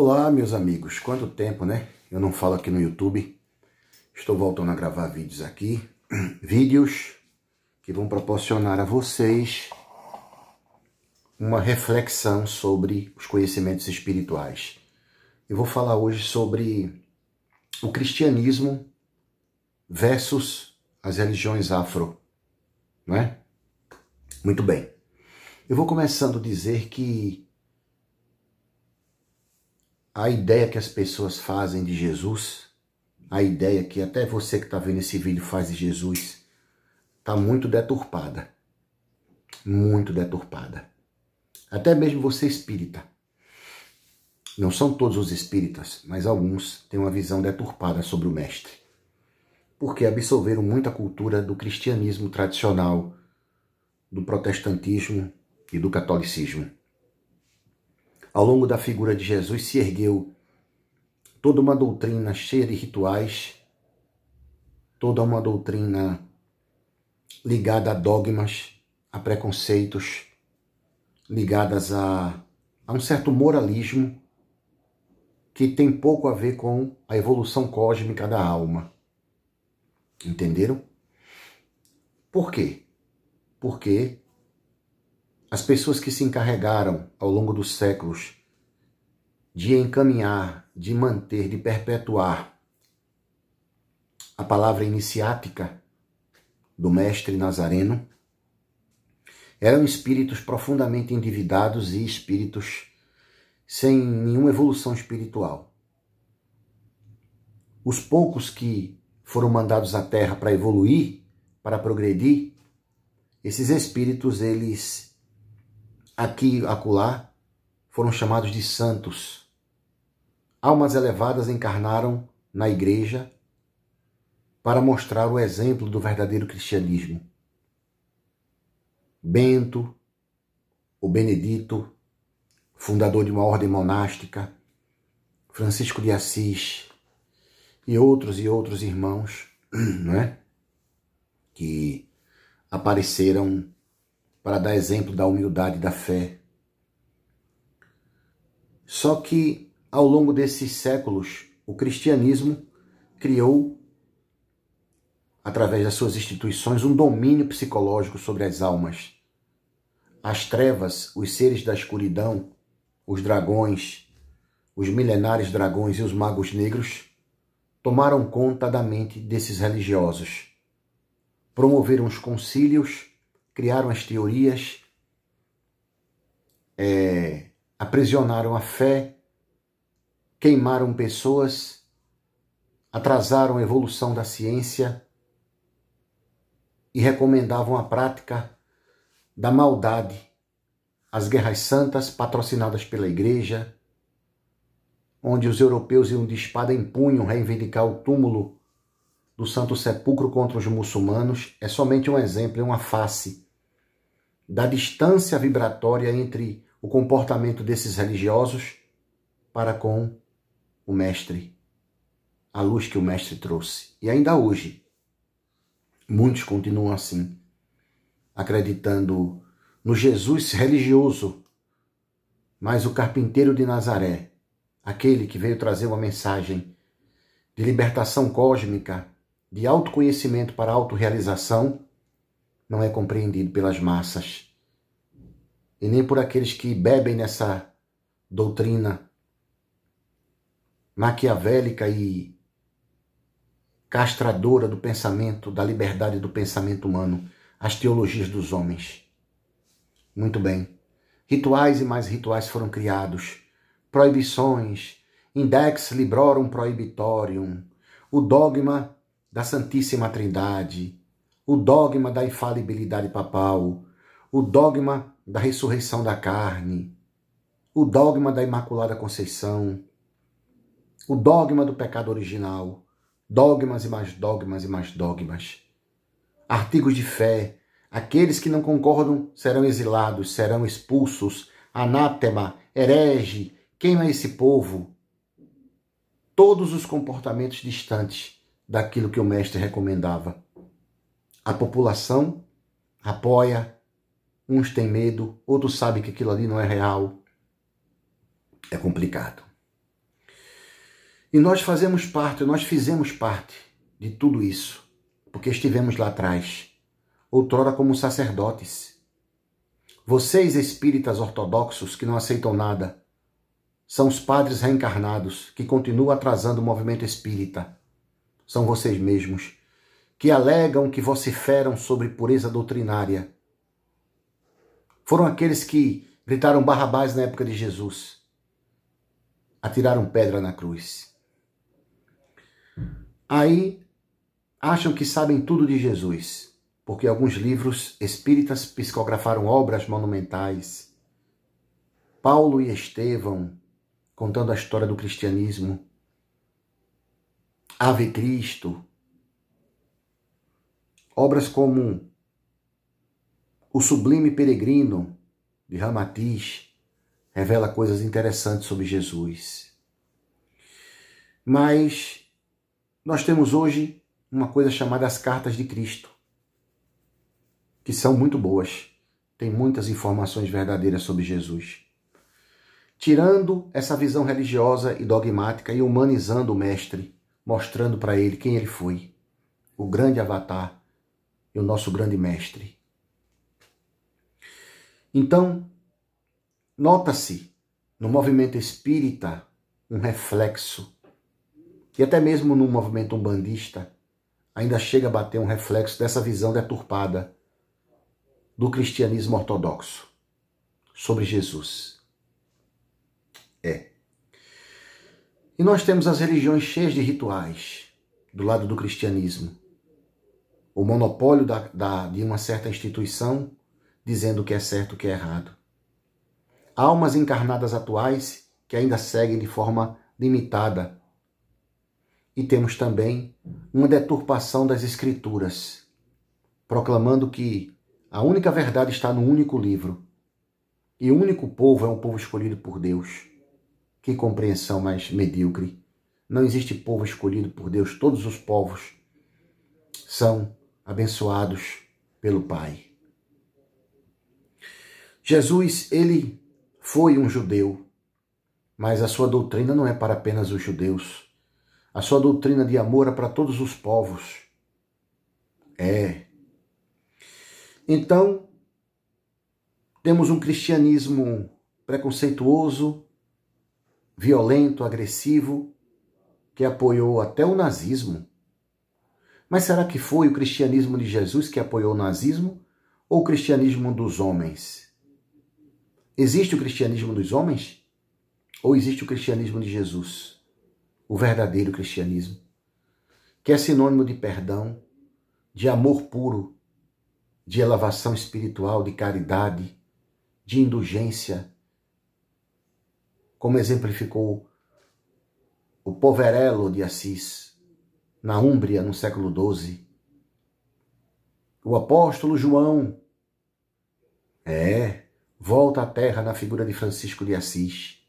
Olá, meus amigos. Quanto tempo, né? Eu não falo aqui no YouTube. Estou voltando a gravar vídeos aqui. Vídeos que vão proporcionar a vocês uma reflexão sobre os conhecimentos espirituais. Eu vou falar hoje sobre o cristianismo versus as religiões afro, não é? Muito bem. Eu vou começando a dizer que a ideia que as pessoas fazem de Jesus, a ideia que até você que está vendo esse vídeo faz de Jesus, está muito deturpada. Muito deturpada. Até mesmo você espírita. Não são todos os espíritas, mas alguns têm uma visão deturpada sobre o Mestre. Porque absorveram muita cultura do cristianismo tradicional, do protestantismo e do catolicismo. Ao longo da figura de Jesus se ergueu toda uma doutrina cheia de rituais, toda uma doutrina ligada a dogmas, a preconceitos, ligadas a, a um certo moralismo que tem pouco a ver com a evolução cósmica da alma. Entenderam? Por quê? Porque as pessoas que se encarregaram ao longo dos séculos de encaminhar, de manter, de perpetuar a palavra iniciática do Mestre Nazareno eram espíritos profundamente endividados e espíritos sem nenhuma evolução espiritual. Os poucos que foram mandados à Terra para evoluir, para progredir, esses espíritos eles aqui acolá, foram chamados de santos. Almas elevadas encarnaram na igreja para mostrar o exemplo do verdadeiro cristianismo. Bento, o Benedito, fundador de uma ordem monástica, Francisco de Assis e outros e outros irmãos, não é? Que apareceram para dar exemplo da humildade e da fé. Só que, ao longo desses séculos, o cristianismo criou, através das suas instituições, um domínio psicológico sobre as almas. As trevas, os seres da escuridão, os dragões, os milenares dragões e os magos negros tomaram conta da mente desses religiosos. Promoveram os concílios criaram as teorias, é, aprisionaram a fé, queimaram pessoas, atrasaram a evolução da ciência e recomendavam a prática da maldade, as guerras santas patrocinadas pela Igreja, onde os europeus iam de espada em punho reivindicar o túmulo do Santo Sepulcro contra os muçulmanos, é somente um exemplo, é uma face da distância vibratória entre o comportamento desses religiosos para com o Mestre, a luz que o Mestre trouxe. E ainda hoje, muitos continuam assim, acreditando no Jesus religioso, mas o carpinteiro de Nazaré, aquele que veio trazer uma mensagem de libertação cósmica, de autoconhecimento para autorrealização, não é compreendido pelas massas e nem por aqueles que bebem nessa doutrina maquiavélica e castradora do pensamento, da liberdade do pensamento humano, as teologias dos homens. Muito bem. Rituais e mais rituais foram criados, proibições, index librorum prohibitorium, o dogma da Santíssima Trindade, o dogma da infalibilidade papal, o dogma da ressurreição da carne, o dogma da Imaculada Conceição, o dogma do pecado original, dogmas e mais dogmas e mais dogmas. Artigos de fé, aqueles que não concordam serão exilados, serão expulsos, anátema, herege, queima é esse povo. Todos os comportamentos distantes daquilo que o mestre recomendava. A população apoia, uns têm medo, outros sabem que aquilo ali não é real. É complicado. E nós fazemos parte, nós fizemos parte de tudo isso, porque estivemos lá atrás, outrora como sacerdotes. Vocês, espíritas ortodoxos que não aceitam nada, são os padres reencarnados que continuam atrasando o movimento espírita. São vocês mesmos que alegam que vociferam sobre pureza doutrinária. Foram aqueles que gritaram Barrabás na época de Jesus. Atiraram pedra na cruz. Aí acham que sabem tudo de Jesus, porque alguns livros espíritas psicografaram obras monumentais. Paulo e Estevão contando a história do cristianismo. Ave Cristo, Obras como O Sublime Peregrino, de Ramatiz, revela coisas interessantes sobre Jesus. Mas nós temos hoje uma coisa chamada as Cartas de Cristo, que são muito boas, tem muitas informações verdadeiras sobre Jesus. Tirando essa visão religiosa e dogmática e humanizando o Mestre, mostrando para ele quem ele foi, o grande avatar o nosso grande mestre. Então, nota-se no movimento espírita um reflexo, e até mesmo no movimento umbandista, ainda chega a bater um reflexo dessa visão deturpada do cristianismo ortodoxo sobre Jesus. É. E nós temos as religiões cheias de rituais do lado do cristianismo o monopólio da, da, de uma certa instituição dizendo o que é certo e o que é errado. Almas encarnadas atuais que ainda seguem de forma limitada. E temos também uma deturpação das escrituras, proclamando que a única verdade está no único livro. E o único povo é um povo escolhido por Deus. Que compreensão mais medíocre. Não existe povo escolhido por Deus, todos os povos são abençoados pelo Pai. Jesus, ele foi um judeu, mas a sua doutrina não é para apenas os judeus. A sua doutrina de amor é para todos os povos. É. Então, temos um cristianismo preconceituoso, violento, agressivo, que apoiou até o nazismo mas será que foi o cristianismo de Jesus que apoiou o nazismo ou o cristianismo dos homens? Existe o cristianismo dos homens ou existe o cristianismo de Jesus? O verdadeiro cristianismo, que é sinônimo de perdão, de amor puro, de elevação espiritual, de caridade, de indulgência, como exemplificou o Poverello de Assis na Úmbria, no século XII. O apóstolo João, é, volta à terra na figura de Francisco de Assis.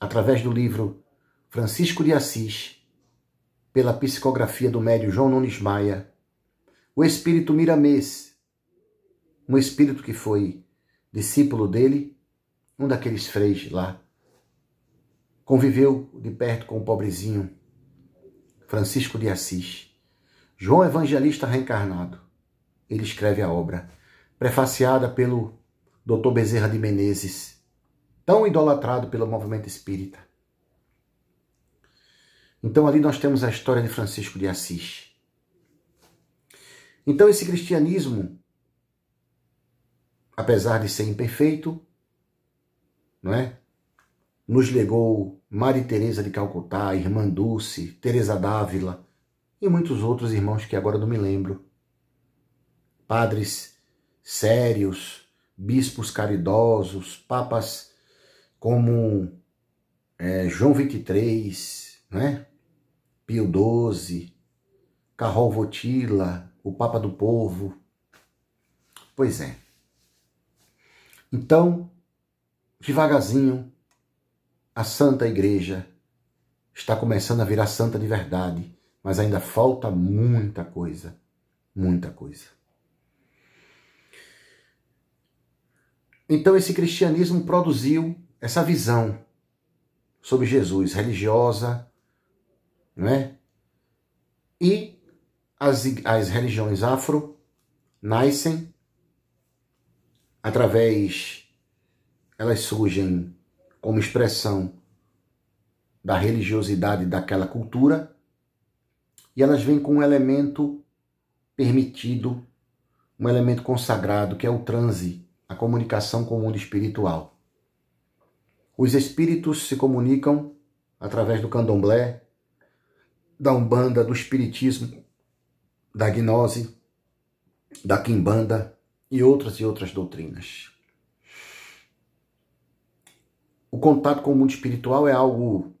Através do livro Francisco de Assis, pela psicografia do médio João Nunes Maia, o espírito Miramês, um espírito que foi discípulo dele, um daqueles freis lá, conviveu de perto com o pobrezinho Francisco de Assis, João Evangelista Reencarnado. Ele escreve a obra, prefaciada pelo Dr. Bezerra de Menezes, tão idolatrado pelo movimento espírita. Então ali nós temos a história de Francisco de Assis. Então esse cristianismo, apesar de ser imperfeito, não é? nos legou Mari Teresa de Calcutá, Irmã Dulce, Teresa Dávila e muitos outros irmãos que agora não me lembro. Padres sérios, bispos caridosos, papas como é, João 23, né? Pio XII, Carol Votila, o Papa do Povo. Pois é. Então, devagarzinho, a Santa Igreja está começando a virar santa de verdade, mas ainda falta muita coisa, muita coisa. Então esse cristianismo produziu essa visão sobre Jesus religiosa, não é? E as, as religiões afro nascem através elas surgem como expressão da religiosidade daquela cultura, e elas vêm com um elemento permitido, um elemento consagrado, que é o transe, a comunicação com o mundo espiritual. Os espíritos se comunicam através do candomblé, da umbanda, do espiritismo, da gnose, da quimbanda e outras e outras doutrinas o contato com o mundo espiritual é algo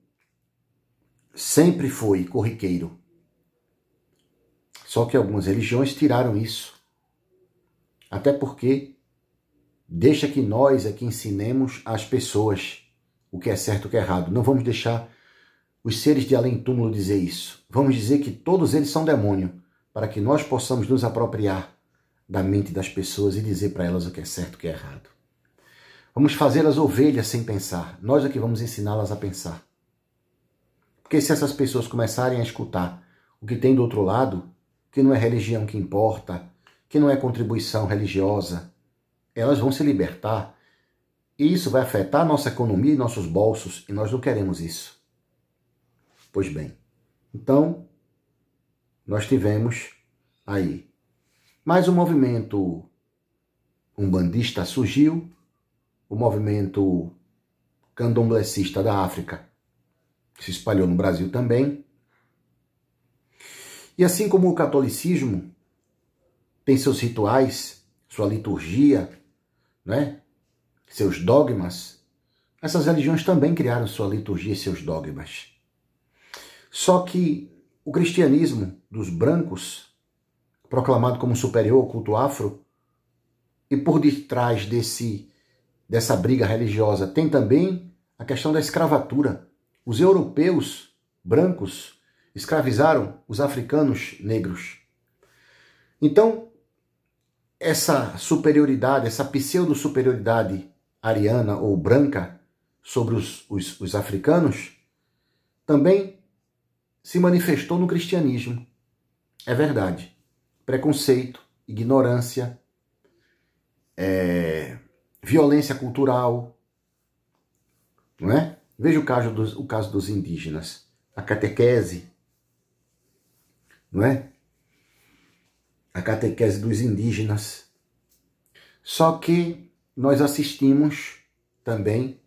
sempre foi corriqueiro. Só que algumas religiões tiraram isso. Até porque deixa que nós aqui é ensinemos às pessoas o que é certo e o que é errado. Não vamos deixar os seres de além túmulo dizer isso. Vamos dizer que todos eles são demônio, para que nós possamos nos apropriar da mente das pessoas e dizer para elas o que é certo e o que é errado. Vamos fazer as ovelhas sem pensar. Nós é que vamos ensiná-las a pensar. Porque se essas pessoas começarem a escutar o que tem do outro lado, que não é religião que importa, que não é contribuição religiosa, elas vão se libertar. E isso vai afetar nossa economia e nossos bolsos, e nós não queremos isso. Pois bem, então nós tivemos aí mais um movimento umbandista surgiu o movimento candomblessista da África, que se espalhou no Brasil também. E assim como o catolicismo tem seus rituais, sua liturgia, né? seus dogmas, essas religiões também criaram sua liturgia e seus dogmas. Só que o cristianismo dos brancos, proclamado como superior ao culto afro, e por detrás desse dessa briga religiosa. Tem também a questão da escravatura. Os europeus brancos escravizaram os africanos negros. Então, essa superioridade, essa pseudo-superioridade ariana ou branca sobre os, os, os, africanos também se manifestou no cristianismo. É verdade. Preconceito, ignorância, é, violência cultural, não é? Veja o caso dos, o caso dos indígenas, a catequese, não é? A catequese dos indígenas. Só que nós assistimos também,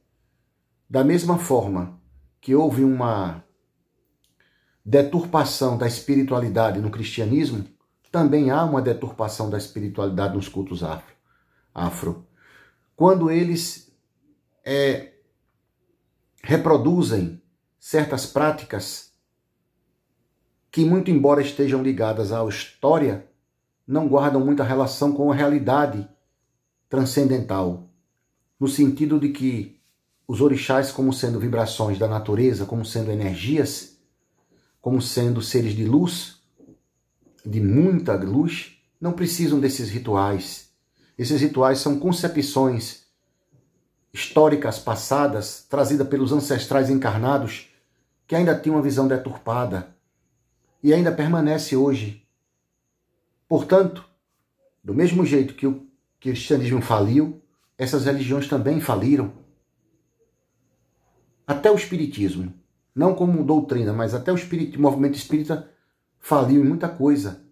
da mesma forma que houve uma deturpação da espiritualidade no cristianismo, também há uma deturpação da espiritualidade nos cultos afro. afro quando eles é, reproduzem certas práticas que, muito embora estejam ligadas à história, não guardam muita relação com a realidade transcendental, no sentido de que os orixás, como sendo vibrações da natureza, como sendo energias, como sendo seres de luz, de muita luz, não precisam desses rituais, esses rituais são concepções históricas passadas, trazidas pelos ancestrais encarnados, que ainda tinham uma visão deturpada e ainda permanece hoje. Portanto, do mesmo jeito que o cristianismo faliu, essas religiões também faliram. Até o espiritismo, não como doutrina, mas até o, espírito, o movimento espírita faliu em muita coisa,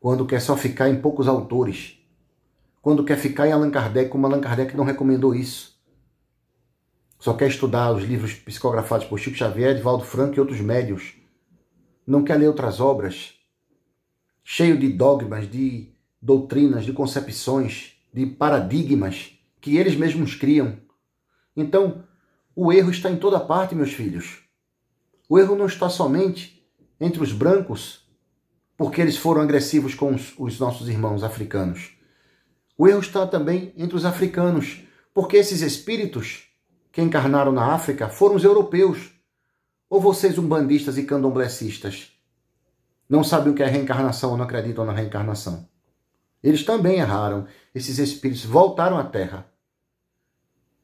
quando quer só ficar em poucos autores quando quer ficar em Allan Kardec, como Allan Kardec não recomendou isso. Só quer estudar os livros psicografados por Chico Xavier, Edvaldo Franco e outros médios. Não quer ler outras obras. Cheio de dogmas, de doutrinas, de concepções, de paradigmas que eles mesmos criam. Então, o erro está em toda parte, meus filhos. O erro não está somente entre os brancos, porque eles foram agressivos com os, os nossos irmãos africanos. O erro está também entre os africanos, porque esses espíritos que encarnaram na África foram os europeus. Ou vocês, umbandistas e candomblecistas, não sabem o que é reencarnação ou não acreditam na reencarnação. Eles também erraram. Esses espíritos voltaram à Terra.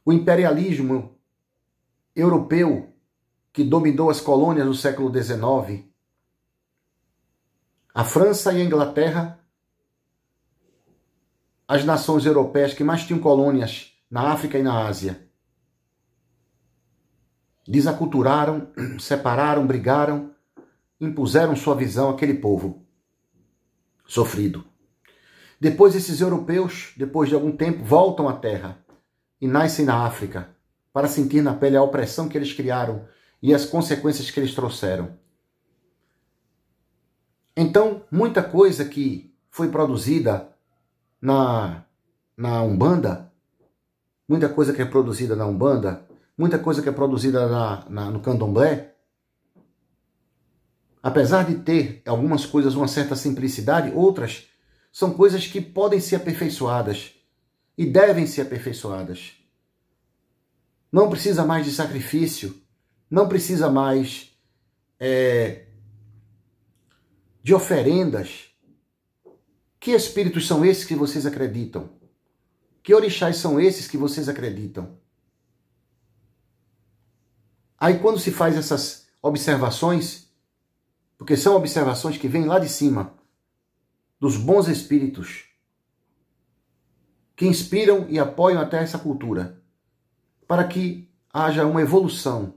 O imperialismo europeu que dominou as colônias no século XIX, a França e a Inglaterra as nações europeias que mais tinham colônias na África e na Ásia. Desaculturaram, separaram, brigaram, impuseram sua visão àquele povo sofrido. Depois, esses europeus, depois de algum tempo, voltam à terra e nascem na África para sentir na pele a opressão que eles criaram e as consequências que eles trouxeram. Então, muita coisa que foi produzida na, na Umbanda, muita coisa que é produzida na Umbanda, muita coisa que é produzida na, na, no Candomblé, apesar de ter algumas coisas uma certa simplicidade, outras são coisas que podem ser aperfeiçoadas e devem ser aperfeiçoadas. Não precisa mais de sacrifício, não precisa mais é, de oferendas, que espíritos são esses que vocês acreditam? Que orixás são esses que vocês acreditam? Aí quando se faz essas observações, porque são observações que vêm lá de cima, dos bons espíritos, que inspiram e apoiam até essa cultura, para que haja uma evolução.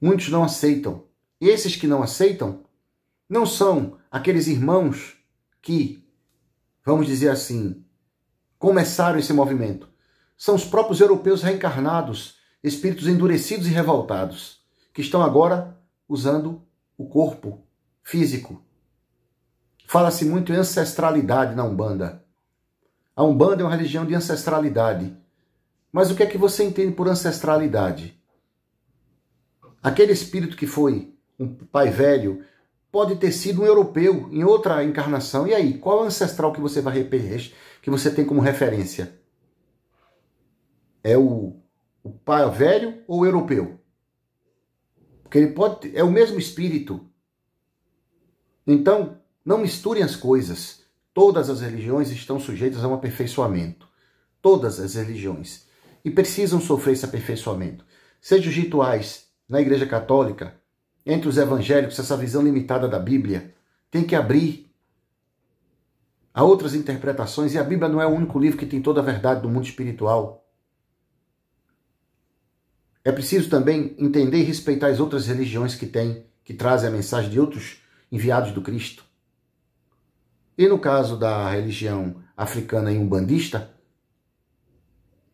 Muitos não aceitam. Esses que não aceitam não são aqueles irmãos que, vamos dizer assim, começaram esse movimento. São os próprios europeus reencarnados, espíritos endurecidos e revoltados, que estão agora usando o corpo físico. Fala-se muito em ancestralidade na Umbanda. A Umbanda é uma religião de ancestralidade. Mas o que é que você entende por ancestralidade? Aquele espírito que foi um pai velho, pode ter sido um europeu em outra encarnação. E aí, qual ancestral que você vai que você tem como referência? É o, o pai velho ou o europeu? Porque ele pode é o mesmo espírito. Então, não misturem as coisas. Todas as religiões estão sujeitas a um aperfeiçoamento. Todas as religiões. E precisam sofrer esse aperfeiçoamento. seja os rituais na Igreja Católica, entre os evangélicos essa visão limitada da Bíblia, tem que abrir a outras interpretações, e a Bíblia não é o único livro que tem toda a verdade do mundo espiritual. É preciso também entender e respeitar as outras religiões que têm, que trazem a mensagem de outros enviados do Cristo. E no caso da religião africana e umbandista,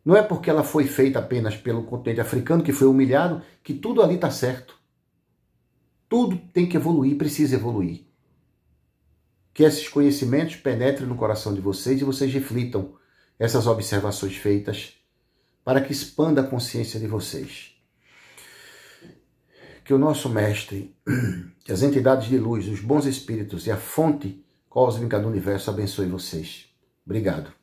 não é porque ela foi feita apenas pelo continente africano, que foi humilhado, que tudo ali está certo. Tudo tem que evoluir, precisa evoluir. Que esses conhecimentos penetrem no coração de vocês e vocês reflitam essas observações feitas para que expanda a consciência de vocês. Que o nosso Mestre, que as entidades de luz, os bons espíritos e a fonte cósmica do universo abençoe vocês. Obrigado.